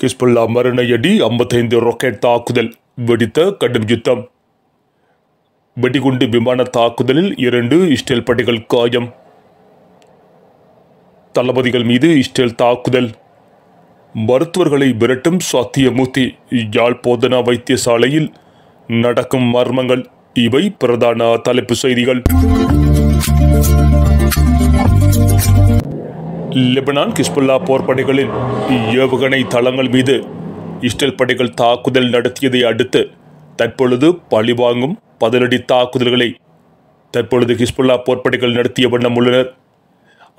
கிஸ்புல்லா மரணையடி ஐம்பத்தைந்து ரொக்கெட் தாக்குதல் வெடித்த கடும் யுத்தம் வெடிகுண்டு விமான தாக்குதலில் இரண்டு இஸ்ரேல் படைகள் காயம் தளபதிகள் மீது இஸ்ரேல் தாக்குதல் மருத்துவர்களை விரட்டும் சாத்தியமூர்த்தி யாழ் போதனா வைத்தியசாலையில் நடக்கும் மர்மங்கள் இவை பிரதான தலைப்பு செய்திகள் லெபனான் கிஸ்புல்லா போர்ப்படைகளின் ஏவுகணை தளங்கள் மீது இஸ்ரேல் படைகள் தாக்குதல் நடத்தியதை அடுத்து தற்பொழுது பழிவாங்கும் பதிலடி தாக்குதல்களை தற்பொழுது ஹிஸ்புல்லா போர்ப்படைகள் நடத்திய வண்ணம் உள்ளனர்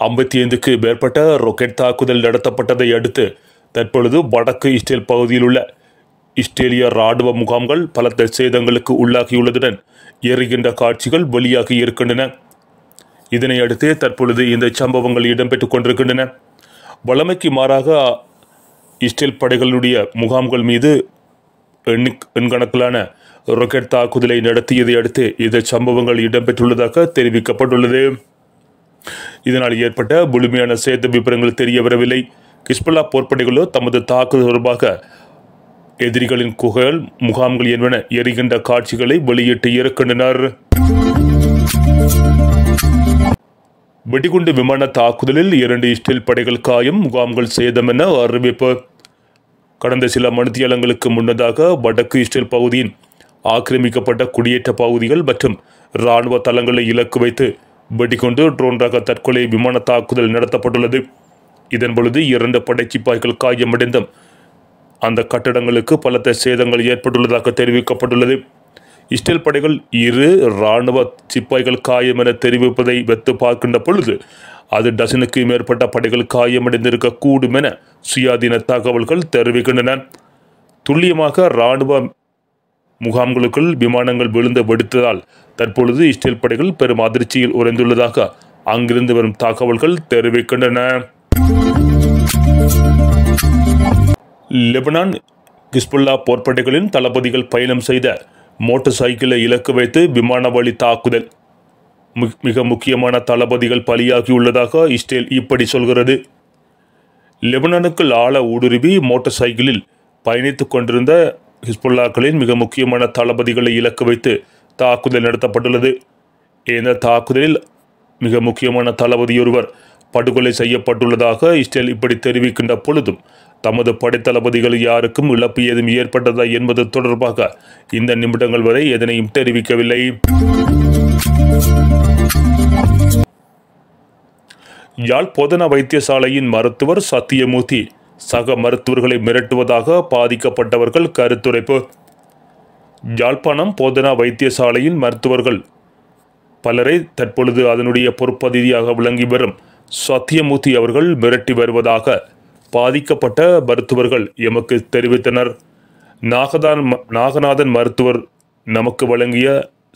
ஐம்பத்தி ஐந்துக்கு மேற்பட்ட ரொக்கெட் தாக்குதல் நடத்தப்பட்டதை அடுத்து தற்பொழுது வடக்கு இஸ்ரேல் பகுதியில் உள்ள இஸ்ரேலிய இராணுவ முகாம்கள் பலத்த சேதங்களுக்கு உள்ளாகியுள்ளதுடன் எரிகின்ற காட்சிகள் வெளியாகி இருக்கின்றன இதனையடுத்தே தற்பொழுது இந்த சம்பவங்கள் இடம்பெற்றுக் கொண்டிருக்கின்றன வளமைக்கு மாறாக இஸ்ரேல் படைகளுடைய முகாம்கள் மீது எண்ணி எண்கணக்கிலான ராக்கெட் தாக்குதலை நடத்தியதை அடுத்து இந்த சம்பவங்கள் இடம்பெற்றுள்ளதாக தெரிவிக்கப்பட்டுள்ளது இதனால் ஏற்பட்ட முழுமையான சேத விபரங்கள் தெரிய வரவில்லை கிஸ்பல்லா போர்ப்படைகளோ தமது தாக்குதல் தொடர்பாக எதிரிகளின் குகைகள் முகாம்கள் என்பன எரிகின்ற காட்சிகளை வெளியிட்டு இருக்கின்றனர் வெடிகுண்டு விமான தாக்குதலில் இரண்டு இஸ்ரேல் படைகள் காயம் முகாம்கள் சேதம் என அறிவிப்பு கடந்த சில மணித்தியாலங்களுக்கு முன்னதாக வடக்கு இஸ்ரேல் பகுதியின் ஆக்கிரமிக்கப்பட்ட குடியேற்ற பகுதிகள் மற்றும் இராணுவ தளங்களை இலக்கு வைத்து வெடிகுண்டு ட்ரோன் ரக தற்கொலை விமான தாக்குதல் நடத்தப்பட்டுள்ளது இதன் பொழுது இரண்டு படைச்சிப்பாய்கள் காயமடைந்தும் அந்த கட்டடங்களுக்கு பலத்த சேதங்கள் ஏற்பட்டுள்ளதாக தெரிவிக்கப்பட்டுள்ளது இஸ்ரேல் படைகள் இரு இராணுவ சிப்பாய்கள் காயம் என தெரிவிப்பதை வெத்து பார்க்கின்ற பொழுது அது டசனுக்கு மேற்பட்ட படைகள் காயமடைந்திருக்கக்கூடும் என சுயாதீன தகவல்கள் தெரிவிக்கின்றன துல்லியமாக இராணுவ முகாம்களுக்குள் விமானங்கள் விழுந்து வெடித்ததால் தற்பொழுது இஸ்ரேல் படைகள் பெரும் அதிர்ச்சியில் உறைந்துள்ளதாக அங்கிருந்து வரும் தகவல்கள் தெரிவிக்கின்றன லெபனான் கிஸ்புல்லா போர்ப்படைகளின் தளபதிகள் பயணம் செய்த மோட்டார் சைக்கிளை இலக்கு வைத்து விமான வழி தாக்குதல் மிக முக்கியமான தளபதிகள் பலியாகியுள்ளதாக இஸ்ரேல் இப்படி சொல்கிறது லெபனனுக்குள் ஆழ ஊடுருவி மோட்டார் சைக்கிளில் பயணித்து கொண்டிருந்த ஹிஸ்புல்லாக்களின் மிக முக்கியமான தளபதிகளை இலக்கு வைத்து தாக்குதல் நடத்தப்பட்டுள்ளது இந்த தாக்குதலில் மிக முக்கியமான தளபதியொருவர் படுகொலை செய்யப்பட்டுள்ளதாக இஸ்ரேல் இப்படி தெரிவிக்கின்ற பொழுதும் தமது படைத்தளபதிகள் யாருக்கும் இழப்பு ஏதும் ஏற்பட்டதா என்பது தொடர்பாக இந்த நிமிடங்கள் வரை எதனையும் தெரிவிக்கவில்லை யாழ் போதன வைத்தியசாலையின் மருத்துவர் சத்தியமூர்த்தி சக மருத்துவர்களை மிரட்டுவதாக பாதிக்கப்பட்டவர்கள் கருத்துரைப்பு யாழ்ப்பாணம் போதனா வைத்தியசாலையின் மருத்துவர்கள் பலரை தற்பொழுது அதனுடைய பொறுப்பதிதியாக விளங்கி வரும் சத்தியமூர்த்தி அவர்கள் மிரட்டி வருவதாக பாதிக்கப்பட்ட மருத்துவர்கள் எமக்கு தெரிவித்தனர் நாகதான் நாகநாதன் மருத்துவர் நமக்கு வழங்கிய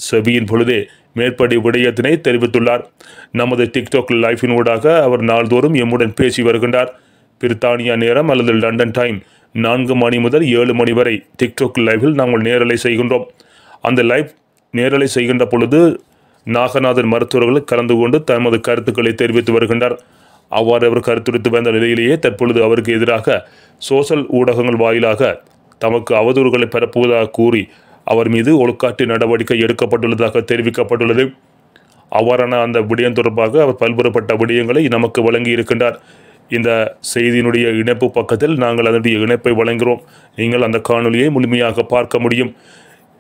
செவியின் பொழுதே மேற்படி விடயத்தினை தெரிவித்துள்ளார் நமது டிக்டாக் லைஃபின் ஊடாக அவர் நாள்தோறும் எம்முடன் பேசி வருகின்றார் பிரித்தானியா நேரம் அல்லது லண்டன் டைம் நான்கு மணி முதல் ஏழு மணி வரை டிக்டாக் லைவில் நாங்கள் நேரலை செய்கின்றோம் அந்த லைவ் நேரலை செய்கின்ற பொழுது நாகநாதன் மருத்துவர்கள் கலந்து கொண்டு தமது கருத்துக்களை தெரிவித்து வருகின்றார் அவ்வாறு அவர் கருத்துரித்து வந்த நிலையிலேயே தற்பொழுது அவருக்கு எதிராக சோசல் ஊடகங்கள் வாயிலாக தமக்கு அவதூறுகளை பரப்புவதாக கூறி அவர் மீது ஒழுக்காட்டு நடவடிக்கை எடுக்கப்பட்டுள்ளதாக தெரிவிக்கப்பட்டுள்ளது அவ்வாறான அந்த விடயம் தொடர்பாக அவர் பல்புறப்பட்ட விடயங்களை நமக்கு வழங்கி இருக்கின்றார் இந்த செய்தியினுடைய இணைப்பு பக்கத்தில் நாங்கள் அதனுடைய இணைப்பை வழங்குகிறோம் நீங்கள் அந்த காணொலியை முழுமையாக பார்க்க முடியும்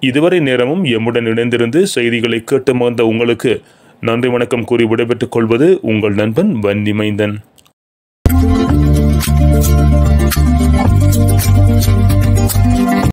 இதுவரை நேரமும் எம்முடன் இணைந்திருந்து செய்திகளை கேட்டு மறந்த உங்களுக்கு நன்றி வணக்கம் கூறி விடைபெற்றுக் கொள்வது உங்கள் நண்பன் வன்னி மைந்தன்